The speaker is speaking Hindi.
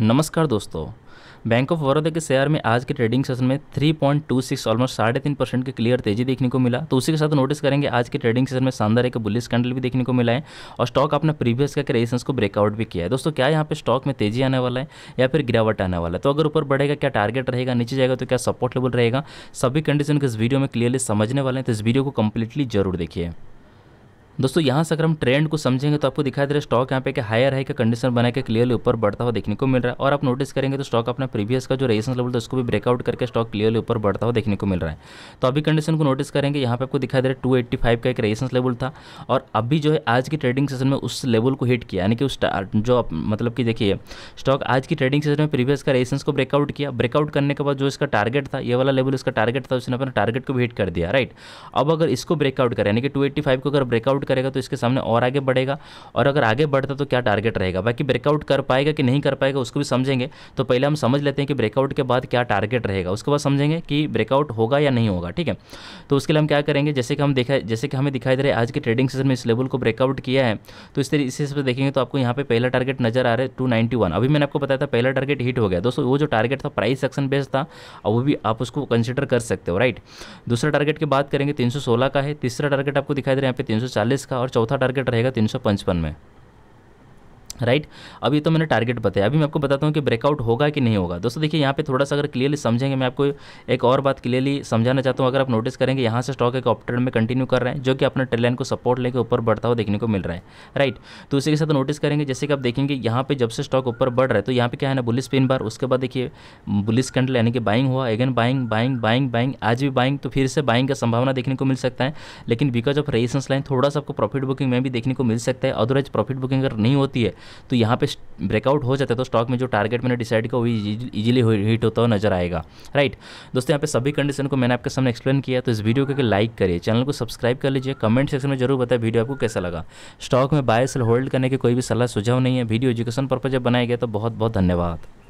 नमस्कार दोस्तों बैंक ऑफ बड़ौदा के शेयर में आज के ट्रेडिंग सेशन में 3.26 ऑलमोस्ट साढ़े तीन परसेंट की क्लियर तेजी देखने को मिला तो उसी के साथ नोटिस करेंगे आज के ट्रेडिंग सेशन में शानदार एक बुलिस कैंडल भी देखने को मिला है और स्टॉक अपने प्रीवियस का रेजिस्टेंस को ब्रेकआउट भी किया है दोस्तों क्या यहाँ पे स्टॉक में तेजी आने वाला है या फिर गिरावट आने वाला है तो अगर ऊपर बढ़ेगा क्या टारगेट रहेगा नीचे जाएगा तो क्या सपोर्ट लेवल रहेगा सभी कंडीशन को इस वीडियो में क्लियरली समझने वाले हैं तो इस वीडियो को कंप्लीटली जरूर देखिए दोस्तों यहाँ से अगर हम ट्रेंड को समझेंगे तो आपको दिखाई दे रहा है स्टॉक यहाँ पे एक हायर हाई का कंडीशन बना के क्लियरली ऊपर बढ़ता हुआ देखने को मिल रहा है और आप नोटिस करेंगे तो स्टॉक अपना प्रीवियस का जो रेजिस्टेंस लेवल था उसको भी ब्रेकआउट करके स्टॉक क्लियरली ऊपर बढ़ता हुआ देखने को मिल रहा है तो अभी कंडीशन को नोटिस करेंगे यहाँ पर आपको दिखाई दे रहा है टू का एक रेजिस्टेंस लेवल था और अभी जो है आज की ट्रेडिंग सेशन में उस लेवल को हिट किया यानी कि उस जो मतलब कि देखिए स्टॉक आज की ट्रेडिंग सेशन में प्रीवियस का रेजिस्टेंस को ब्रेकआउट किया ब्रेकआउट करने के बाद जो इसका टारगेट था ये वाला लेवल इसका टारगेट था उसने अपना टारगेट को भी हिट कर दिया राइट अब अगर इसको ब्रेकआउट करें यानी कि टू को अगर ब्रेकआउट ब्रेकआउट करेगा तो इसके सामने और आगे बढ़ेगा और अगर आगे बढ़ता तो क्या टारगेट रहेगा बाकी ब्रेकआउट कर पाएगा कि नहीं कर पाएगा उसको भी समझेंगे तो पहले हम समझ लेते हैं कि ब्रेकआउट के बाद क्या टारगेट रहेगा उसके बाद समझेंगे कि ब्रेकआउट होगा या नहीं होगा ठीक है तो उसके लिए हम क्या करेंगे जैसे कि हम देखा जैसे कि हमें दिखाई दे रहे आज के ट्रेडिंग सेशन में इस लेवल को ब्रेकआउट किया है तो इस इसी से देखेंगे तो आपको यहाँ पे पहला टारगेट नजर आ रहा है टू वन अभी मैंने आपको बताया था पहला टारगेट हिट हो गया दोस्तों वो जो टारगेट था प्राइस सेक्शन बेस्ड था वो भी आप उसको कंसिडर कर सकते हो राइट दूसरा टारगेट की बात करेंगे तीन सौ सोलह का है तीसरा टारगेट आपको दिखाई दे रहा है यहाँ पे तीन सौ चालीस का और चौथा टारगेट रहेगा तीन में राइट right? अभी तो मैंने टारगेट बताया अभी मैं आपको बताता हूँ कि ब्रेकआउट होगा कि नहीं होगा दोस्तों देखिए यहाँ पे थोड़ा सा अगर क्लियरली समझेंगे मैं आपको एक और बात क्लियरली समझाना चाहता हूँ अगर आप नोटिस करेंगे यहाँ से स्टॉक एक ऑप्टेड में कंटिन्यू कर रहे हैं जो कि अपने ट्रेलाइन को सपोर्ट लेकर ऊपर बढ़ता हुआ देखने को मिल रहा है राइट right? तो उसी के साथ नोटिस करेंगे जैसे कि आप देखेंगे यहाँ पर जब से स्टॉक ऊपर बढ़ रहा है तो यहाँ पर क्या है ना बुलिस पिन बार उसके बाद देखिए बुलिस कैंडल यानी कि बाइंग हुआ again buying buying buying buying आज भी बाइंग तो फिर से बाइंग का संभावना देखने को मिल सकता है लेकिन बिकॉज ऑफ रेजिस्टेंस लाइन थोड़ा सा आपको प्रॉफिट बुकिंग में भी देखने को मिल सकता है अदरवाइज प्रॉफिट बुकिंग अगर नहीं होती है तो यहाँ पे ब्रेकआउट हो जाता है तो स्टॉक में जो टारगेट मैंने डिसाइड किया वही इजीली हिट होता हुआ नजर आएगा राइट दोस्तों यहाँ पे सभी कंडीशन को मैंने आपके सामने एक्सप्लेन किया तो इस वीडियो को लाइक करिए चैनल को सब्सक्राइब कर लीजिए कमेंट सेक्शन में जरूर बताए वीडियो आपको कैसा लगा स्टॉक में बाय सेल होल्ड करने की कोई भी सलाह सुझाव नहीं है वीडियो एजुकेशन पर्पज जब बनाया गया तो बहुत बहुत धन्यवाद